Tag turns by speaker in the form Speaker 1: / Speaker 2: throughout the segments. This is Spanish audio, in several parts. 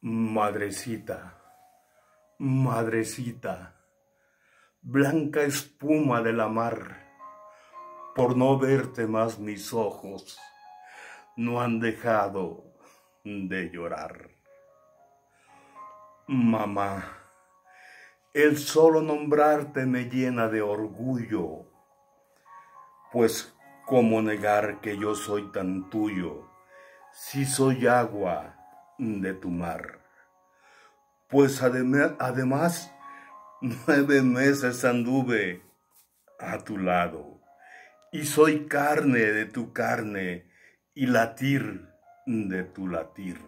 Speaker 1: Madrecita, madrecita, blanca espuma de la mar, por no verte más mis ojos, no han dejado de llorar. Mamá, el solo nombrarte me llena de orgullo, pues cómo negar que yo soy tan tuyo, si soy agua, de tu mar. Pues además, nueve meses anduve a tu lado, y soy carne de tu carne y latir de tu latir.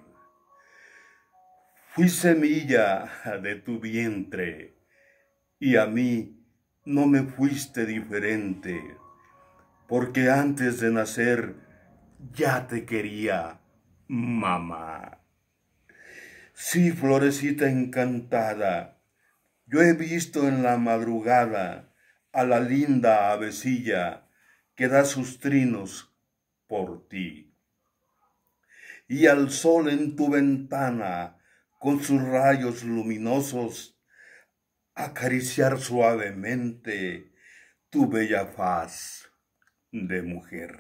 Speaker 1: Fui semilla de tu vientre, y a mí no me fuiste diferente, porque antes de nacer ya te quería, mamá. Sí, florecita encantada, yo he visto en la madrugada a la linda avecilla que da sus trinos por ti. Y al sol en tu ventana, con sus rayos luminosos, acariciar suavemente tu bella faz de mujer.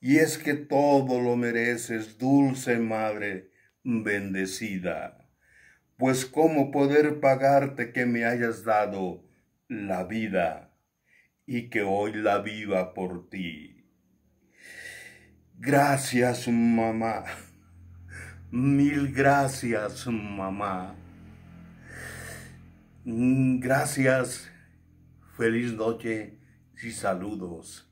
Speaker 1: Y es que todo lo mereces, dulce madre, bendecida, pues cómo poder pagarte que me hayas dado la vida y que hoy la viva por ti. Gracias, mamá. Mil gracias, mamá. Gracias. Feliz noche y saludos.